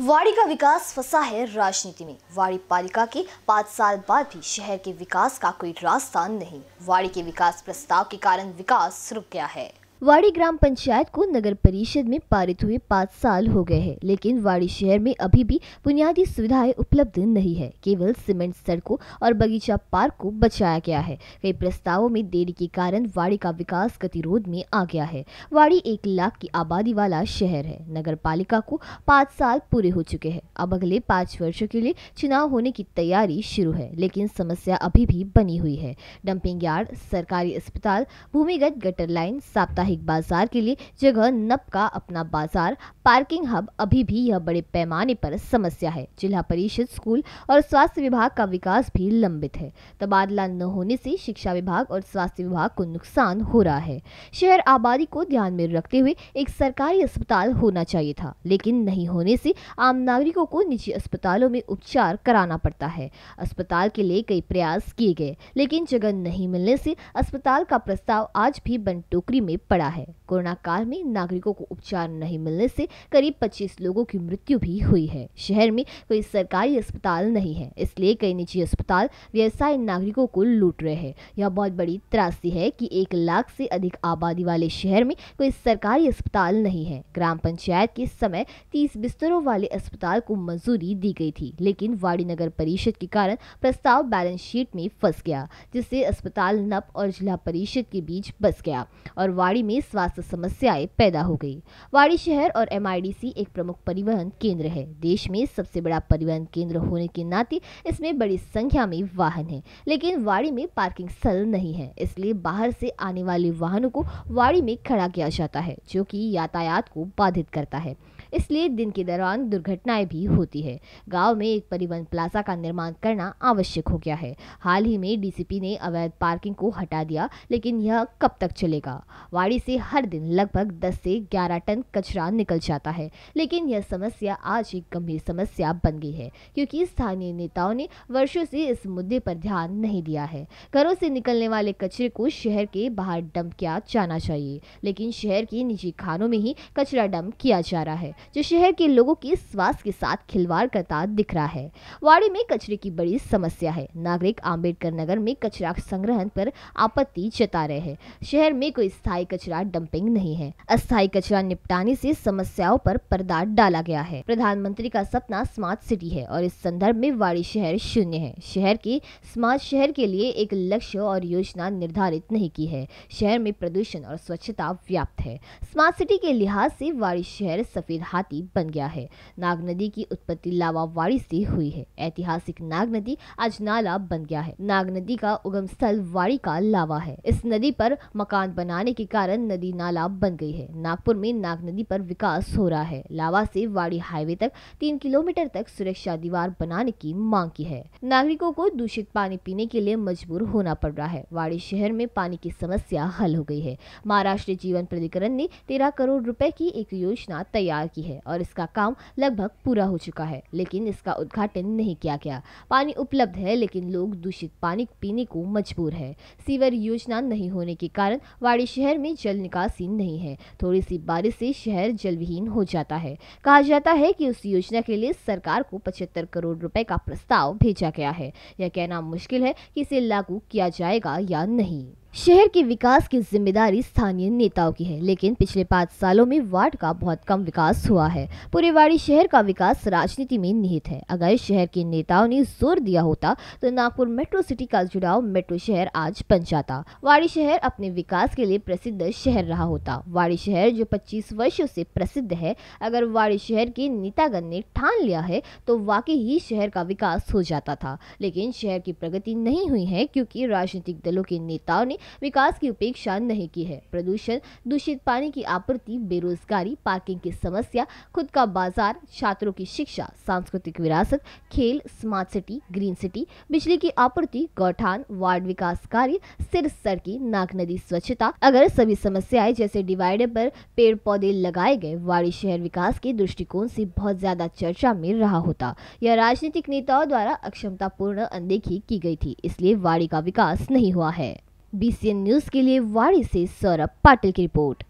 वाड़ी का विकास फंसा है राजनीति में वाड़ी पालिका के पाँच साल बाद भी शहर के विकास का कोई रास्ता नहीं वाड़ी के विकास प्रस्ताव के कारण विकास रुक गया है वाड़ी ग्राम पंचायत को नगर परिषद में पारित हुए पाँच साल हो गए हैं लेकिन वाड़ी शहर में अभी भी बुनियादी सुविधाएं उपलब्ध नहीं है केवल सीमेंट सड़कों और बगीचा पार्क को बचाया गया है कई प्रस्तावों में देरी के कारण वाड़ी का विकास गतिरोध में आ गया है वाड़ी एक लाख की आबादी वाला शहर है नगर पालिका को पाँच साल पूरे हो चुके हैं अब अगले पाँच वर्षो के लिए चुनाव होने की तैयारी शुरू है लेकिन समस्या अभी भी बनी हुई है डंपिंग यार्ड सरकारी अस्पताल भूमिगत गटर लाइन साप्ताहिक साप्ताहिक बाजार के लिए जगह नप का अपना बाजार पार्किंग हब अभी भी यह बड़े पैमाने पर समस्या है जिला परिषद स्कूल और स्वास्थ्य विभाग का विकास भी लंबित है तबादला न होने से शिक्षा विभाग और स्वास्थ्य विभाग को नुकसान हो रहा है शहर आबादी को ध्यान में रखते हुए एक सरकारी अस्पताल होना चाहिए था लेकिन नहीं होने से आम नागरिकों को निजी अस्पतालों में उपचार कराना पड़ता है अस्पताल के लिए कई प्रयास किए गए लेकिन जगह नहीं मिलने से अस्पताल का प्रस्ताव आज भी बन टोकरी में पड़ा पड़ा है कोरोना काल में नागरिकों को उपचार नहीं मिलने से करीब 25 लोगों की मृत्यु भी हुई है शहर में कोई सरकारी अस्पताल नहीं है इसलिए कई निजी अस्पताल व्यवसाय नागरिकों को लूट रहे हैं यह बहुत बड़ी त्रासदी है कि एक लाख से अधिक आबादी वाले शहर में कोई सरकारी अस्पताल नहीं है ग्राम पंचायत के समय तीस बिस्तरों वाले अस्पताल को मंजूरी दी गई थी लेकिन वाड़ी नगर परिषद के कारण प्रस्ताव बैलेंस शीट में फंस गया जिससे अस्पताल नप और जिला परिषद के बीच बस गया और वाड़ी में स्वास्थ्य समस्याएं पैदा हो गई वाड़ी शहर और एम एक प्रमुख परिवहन केंद्र है देश में सबसे बड़ा परिवहन केंद्र होने के नाते इसमें बड़ी संख्या में वाहन है लेकिन वाड़ी में पार्किंग स्थल नहीं है इसलिए बाहर से आने वाले वाहनों को वाड़ी में खड़ा किया जाता है जो की यातायात को बाधित करता है इसलिए दिन के दौरान दुर्घटनाएं भी होती है गाँव में एक परिवहन प्लाजा का निर्माण करना आवश्यक हो गया है हाल ही में डीसीपी ने अवैध पार्किंग को हटा दिया लेकिन यह कब तक चलेगा वाड़ी से हर दिन लगभग 10 से 11 टन कचरा निकल जाता है लेकिन यह समस्या आज एक गंभीर समस्या बन गई है क्योंकि स्थानीय नेताओं ने वर्षों से इस मुद्दे पर ध्यान नहीं दिया है घरों से निकलने वाले कचरे को शहर के बाहर डंप किया जाना चाहिए लेकिन शहर के निजी खानों में ही कचरा डंप किया जा रहा है जो शहर के लोगों के स्वास्थ्य के साथ खिलवाड़ करता दिख रहा है वाड़ी में कचरे की बड़ी समस्या है नागरिक आम्बेडकर नगर में कचरा संग्रहण पर आपत्ति जता रहे हैं शहर में कोई स्थायी कचरा डंपिंग नहीं है अस्थायी कचरा निपटाने से समस्याओं पर पर्दा डाला गया है प्रधानमंत्री का सपना स्मार्ट सिटी है और इस संदर्भ में वाड़ी शहर शून्य है शहर के स्मार्ट शहर के लिए एक लक्ष्य और योजना निर्धारित नहीं की है शहर में प्रदूषण और स्वच्छता व्याप्त है स्मार्ट सिटी के लिहाज से वाड़ी शहर सफेद हाथी बन गया है नाग नदी की उत्पत्ति लावावाड़ी से हुई है ऐतिहासिक नाग नदी आज नाला बन गया है नाग नदी का उगम स्थल वाड़ी का लावा है इस नदी पर मकान बनाने के कारण नदी नाला बन गई है नागपुर में नाग नदी पर विकास हो रहा है लावा से वाड़ी हाईवे तक तीन किलोमीटर तक सुरक्षा दीवार बनाने की मांग की है नागरिकों को दूषित पानी पीने के लिए मजबूर होना पड़ रहा है वाड़ी शहर में पानी की समस्या हल हो गई है महाराष्ट्र जीवन प्राधिकरण ने तेरह करोड़ रुपए की एक योजना तैयार बाकी है और इसका काम लगभग पूरा हो चुका है लेकिन इसका उद्घाटन नहीं किया गया पानी उपलब्ध है लेकिन लोग दूषित पानी पीने को मजबूर है सीवर योजना नहीं होने के कारण वाड़ी शहर में जल निकासी नहीं है थोड़ी सी बारिश से शहर जलविहीन हो जाता है कहा जाता है कि उस योजना के लिए सरकार को पचहत्तर करोड़ रुपए का प्रस्ताव भेजा गया है यह कहना मुश्किल है कि इसे लागू किया जाएगा या नहीं शहर के विकास की जिम्मेदारी स्थानीय नेताओं की है लेकिन पिछले पाँच सालों में वार्ड का बहुत कम विकास हुआ है पूरे वाड़ी शहर का विकास राजनीति में निहित है अगर शहर के नेताओं ने जोर दिया होता तो नागपुर मेट्रो सिटी का जुड़ाव मेट्रो शहर आज बन जाता वाड़ी शहर अपने विकास के लिए प्रसिद्ध शहर रहा होता वाड़ी शहर जो पच्चीस वर्षो से प्रसिद्ध है अगर वाड़ी शहर के नेतागण ने ठान लिया है तो वाकई ही शहर का विकास हो जाता था लेकिन शहर की प्रगति नहीं हुई है क्योंकि राजनीतिक दलों के नेताओं ने विकास की उपेक्षा नहीं की है प्रदूषण दूषित पानी की आपूर्ति बेरोजगारी पार्किंग की समस्या खुद का बाजार छात्रों की शिक्षा सांस्कृतिक विरासत खेल स्मार्ट सिटी ग्रीन सिटी बिजली की आपूर्ति गौठान वार्ड विकास कार्य सिर सड़की नाग नदी स्वच्छता अगर सभी समस्याएं जैसे डिवाइडर पर पेड़ पौधे लगाए गए वाड़ी शहर विकास के दृष्टिकोण से बहुत ज्यादा चर्चा में रहा होता यह राजनीतिक नेताओं द्वारा अक्षमतापूर्ण अनदेखी की गई थी इसलिए वाड़ी का विकास नहीं हुआ है बीसीएन न्यूज़ के लिए वाड़ी से सौरभ पाटिल की रिपोर्ट